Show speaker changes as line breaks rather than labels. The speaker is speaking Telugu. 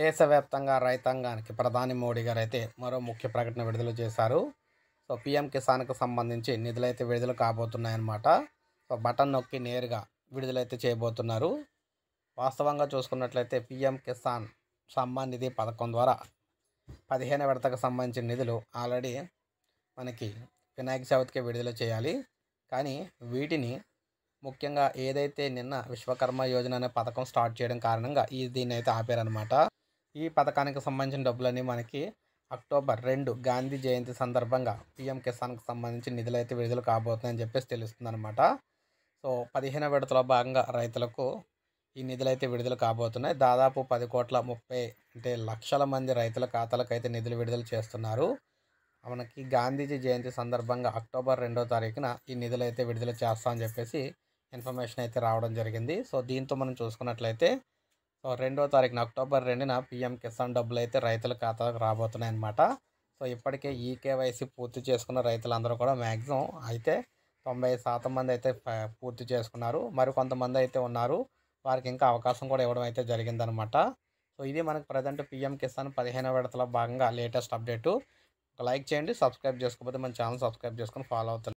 దేశవ్యాప్తంగా రైతాంగానికి ప్రధాని మోడీ గారు అయితే మరో ముఖ్య ప్రకటన విడుదల చేశారు సో పిఎం కిసాన్కు సంబంధించి నిధులైతే విడుదల కాబోతున్నాయన్నమాట సో బటన్ నొక్కి నేరుగా విడుదలైతే చేయబోతున్నారు వాస్తవంగా చూసుకున్నట్లయితే పిఎం కిసాన్ సమ్మాన్ నిధి పథకం ద్వారా పదిహేను విడతకు సంబంధించిన నిధులు ఆల్రెడీ మనకి వినాయక చవితికి విడుదల చేయాలి కానీ వీటిని ముఖ్యంగా ఏదైతే నిన్న విశ్వకర్మ యోజన అనే పథకం స్టార్ట్ చేయడం కారణంగా ఈ దీన్ని అయితే ఆపారనమాట ఈ పథకానికి సంబంధించిన డబ్బులన్నీ మనకి అక్టోబర్ రెండు గాంధీ జయంతి సందర్భంగా పిఎం కిసాన్కి సంబంధించి నిధులు అయితే విడుదల కాబోతున్నాయని చెప్పేసి తెలుస్తుంది అనమాట సో పదిహేను విడతలో భాగంగా రైతులకు ఈ నిధులు అయితే విడుదల కాబోతున్నాయి దాదాపు పది కోట్ల ముప్పై అంటే లక్షల మంది రైతుల ఖాతాలకు అయితే నిధులు విడుదల చేస్తున్నారు మనకి గాంధీజీ జయంతి సందర్భంగా అక్టోబర్ రెండో తారీఖున ఈ నిధులు అయితే విడుదల చేస్తామని చెప్పేసి ఇన్ఫర్మేషన్ అయితే రావడం జరిగింది సో దీంతో మనం చూసుకున్నట్లయితే సో రెండో తారీఖున అక్టోబర్ రెండున పీఎం కిసాన్ డబ్బులు అయితే రైతుల ఖాతాకు రాబోతున్నాయి అనమాట సో ఇప్పటికే ఈ కేవైసీ పూర్తి చేసుకున్న రైతులందరూ కూడా మ్యాక్సిమం అయితే తొంభై శాతం మంది అయితే పూర్తి చేసుకున్నారు మరి కొంతమంది అయితే ఉన్నారు వారికి ఇంకా అవకాశం కూడా ఇవ్వడం అయితే జరిగిందనమాట సో ఇది మనకు ప్రజెంట్ పీఎం కిసాన్ పదిహేను విడతల భాగంగా లేటెస్ట్ అప్డేటు లైక్ చేయండి సబ్స్క్రైబ్ చేసుకోకపోతే మన ఛానల్ సబ్స్క్రైబ్ చేసుకుని ఫాలో అవుతుంది